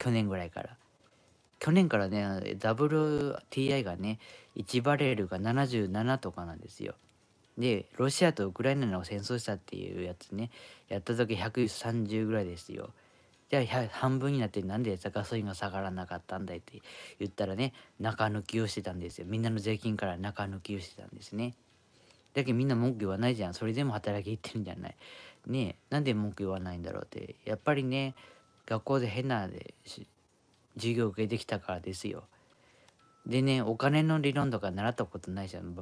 去年ぐらいから去年からね WTI がね1バレルが77とかなんですよでロシアとウクライナの戦争したっていうやつねやった時130ぐらいですよじゃあ半分になってなんでガソリンが下がらなかったんだいって言ったらね中抜きをしてたんですよみんなの税金から中抜きをしてたんですねだけどみんな文句言わないじゃんそれでも働き行ってるんじゃないねえなんで文句言わないんだろうってやっぱりね学校で変なで授業受けてきたからですよ。でね、お金の理論とか習ったことないじゃん。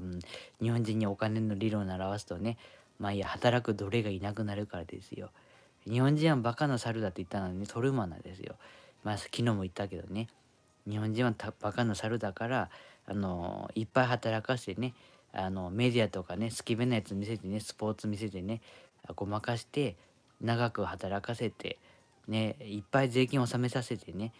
日本人にお金の理論を習わすとね、まあいいや、働く奴隷がいなくなるからですよ。日本人はバカな猿だって言ったのに、ね、トルマなんですよ。まあ昨日も言ったけどね、日本人はバカな猿だから、あの、いっぱい働かせてね、あの、メディアとかね、好きめなやつ見せてね、スポーツ見せてね、ごまかして、長く働かせて、ねいっぱい税金を納めさせてね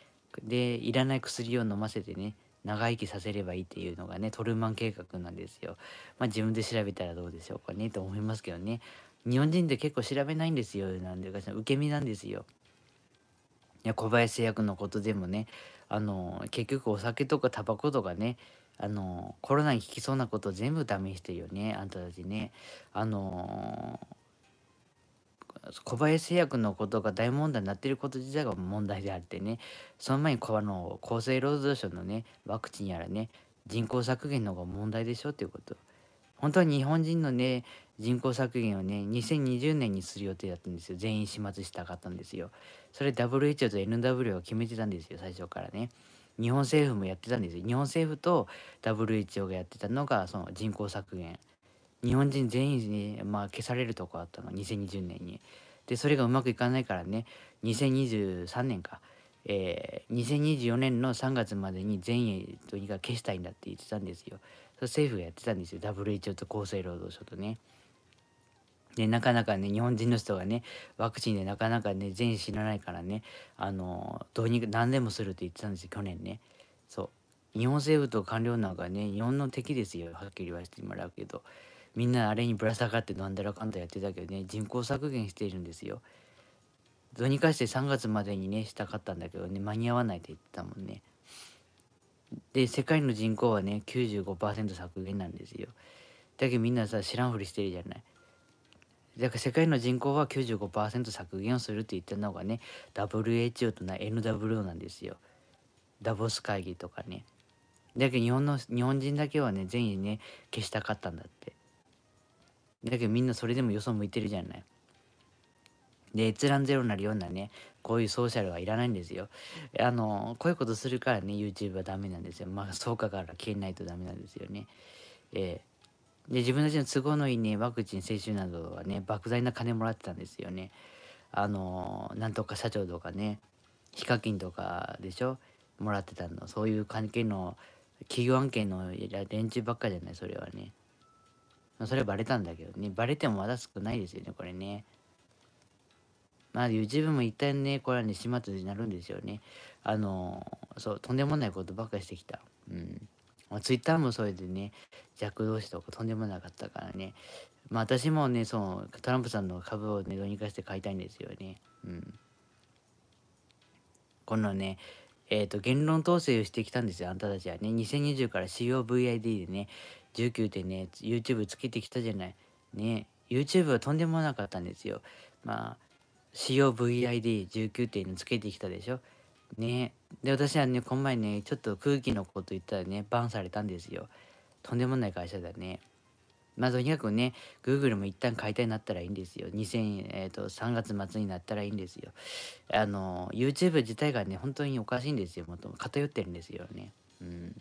でいらない薬を飲ませてね長生きさせればいいっていうのがねトルマン計画なんですよ。まあ、自分で調べたらどうでしょうかねと思いますけどね日本人って結構調べないんですよなんていうか受け身なんですよ。いや小林製薬のことでもねあの結局お酒とかタバコとかねあのコロナに効きそうなこと全部試してるよねあんたたちね。あのー小林製薬のことが大問題になっていること自体が問題であってねその前にあの厚生労働省のねワクチンやらね人口削減の方が問題でしょっていうこと本当は日本人のね人口削減をね2020年にする予定だったんですよ全員始末したかったんですよそれ WHO と NW が決めてたんですよ最初からね日本政府もやってたんですよ日本政府と WHO がやってたのがその人口削減日本人全員に、まあ、消されるとこあったの2020年にでそれがうまくいかないからね2023年か、えー、2024年の3月までに全員とにかく消したいんだって言ってたんですよそ政府がやってたんですよ WHO と厚生労働省とねでなかなかね日本人の人がねワクチンでなかなかね全員死なないからねあのどうにか何でもするって言ってたんですよ去年ねそう日本政府と官僚なんかね日本の敵ですよはっきり言わせてもらうけどみんなあれにぶら下がってなんだらかんだやってたけどね人口削減しているんですよどうにかして3月までにねしたかったんだけどね間に合わないって言ってたもんねで世界の人口はね95%削減なんですよだけどみんなさ知らんふりしてるじゃないだから世界の人口は95%削減をするって言ったのがね WHO とな NWO なんですよダボス会議とかねだけど日本の日本人だけはね全員ね消したかったんだってだけどみんなそれでもよそ向いてるじゃない。で、閲覧ゼロになるようなね、こういうソーシャルはいらないんですよ。あの、こういうことするからね、YouTube はダメなんですよ。まあ、そうかから消えないとダメなんですよね。えー、で、自分たちの都合のいいね、ワクチン接種などはね、莫大な金もらってたんですよね。あの、なんとか社長とかね、ヒカキンとかでしょもらってたの。そういう関係の、企業案件の連中ばっかじゃない、それはね。まあ、それバレたんだけどね、バレてもまだ少ないですよね、これね。まあ、YouTube も一旦ね、これはね、始末になるんですよね。あの、そう、とんでもないことばっかりしてきた。うん。まあ、ツイッターもそれでね、弱同士とかとんでもなかったからね。まあ、私もね、その、トランプさんの株をね、どうにかして買いたいんですよね。うん。このね、えっ、ー、と、言論統制をしてきたんですよ、あんたたちはね。2020から COVID でね、19でね YouTube つけてきたじゃないね YouTube はとんでもなかったんですよまあ COVID19 点つけてきたでしょねで私はねこの前ねちょっと空気のこと言ったらねバンされたんですよとんでもない会社だねまあとにかくね Google も一旦解体になったらいいんですよ2000えっ、ー、と3月末になったらいいんですよあの YouTube 自体がね本当におかしいんですよもっと偏ってるんですよねうん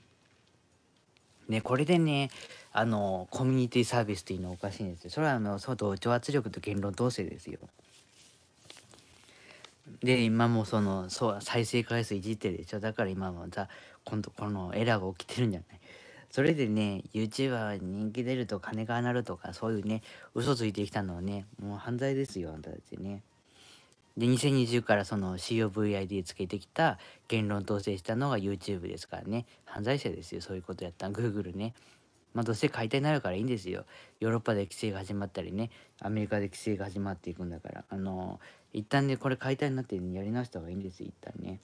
ね、これでね、あの、コミュニティサービスっていうのはおかしいんですよ。それは、あの、そうと、圧力と言論統制ですよ。で、今もその、そう、再生回数いじってるでしょ。だから今もさ、今度このエラーが起きてるんじゃないそれでね、YouTuber に人気出ると金ががるとか、そういうね、嘘ついてきたのはね、もう犯罪ですよ、あんたたちね。で2020からその COVID つけてきた言論統制したのが YouTube ですからね犯罪者ですよそういうことやったん Google ねまあどうせ解体になるからいいんですよヨーロッパで規制が始まったりねアメリカで規制が始まっていくんだからあの一旦ねこれ解体になって、ね、やり直した方がいいんです一旦ね